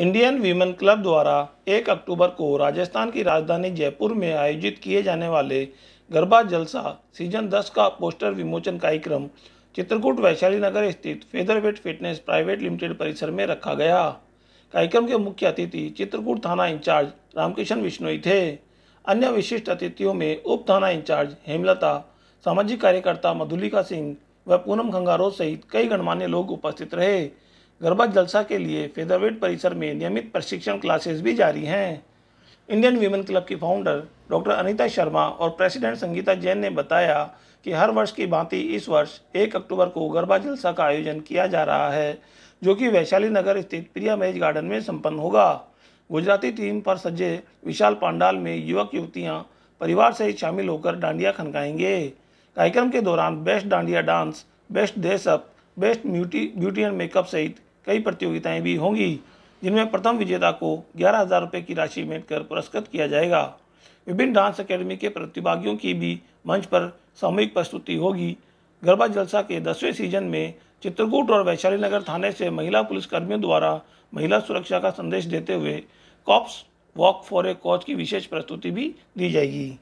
Indian women club द्वारा 1 अक्टूबर को राजस्थान की राजधानी जयपुर में आयोजित किए जाने वाले गरबा जलसा सीजन 10 का पोस्टर विमोचन कार्यक्रम चित्रकूट वैशाली नगर स्थित फेदरवेट फिटनेस प्राइवेट लिमिटेड परिसर में रखा गया कार्यक्रम के मुख्य अतिथि चित्रकूट थाना इंचार्ज रामकिशन बिश्नोई थे अन्य विशिष्ट अतिथियों में उप थाना इंचार्ज हेमलता सामाजिक कार्यकर्ता मधुलिका सिंह व पूनम खंगारो सहित कई गणमान्य लोग उपस्थित रहे गरबा जलसा के लिए फेदरवेट परिसर में नियमित प्रशिक्षण क्लासेस भी जारी हैं इंडियन वीमेन क्लब की फाउंडर डॉक्टर अनीता शर्मा और प्रेसिडेंट संगीता जैन ने बताया कि हर वर्ष की भांति इस वर्ष एक अक्टूबर को गरबा जलसा का आयोजन किया जा रहा है जो कि वैशाली नगर स्थित प्रिया मैरिज गार्डन में सम्पन्न होगा गुजराती टीम पर सज्जे विशाल पांडाल में युवक युवतियाँ परिवार सहित शामिल होकर डांडिया खनकाएंगे कार्यक्रम के दौरान best dandiya dance best dress up best beauty beauty and makeup सहित कई प्रतियोगिताएं भी होंगी जिनमें प्रथम विजेता को ग्यारह हज़ार रुपये की राशि कर पुरस्कृत किया जाएगा विभिन्न डांस अकेडमी के प्रतिभागियों की भी मंच पर सामूहिक प्रस्तुति होगी गरबा जलसा के दसवें सीजन में चित्रकूट और वैशाली नगर थाने से महिला पुलिसकर्मियों द्वारा महिला सुरक्षा का संदेश देते हुए cops walk for a cause की विशेष प्रस्तुति भी दी जाएगी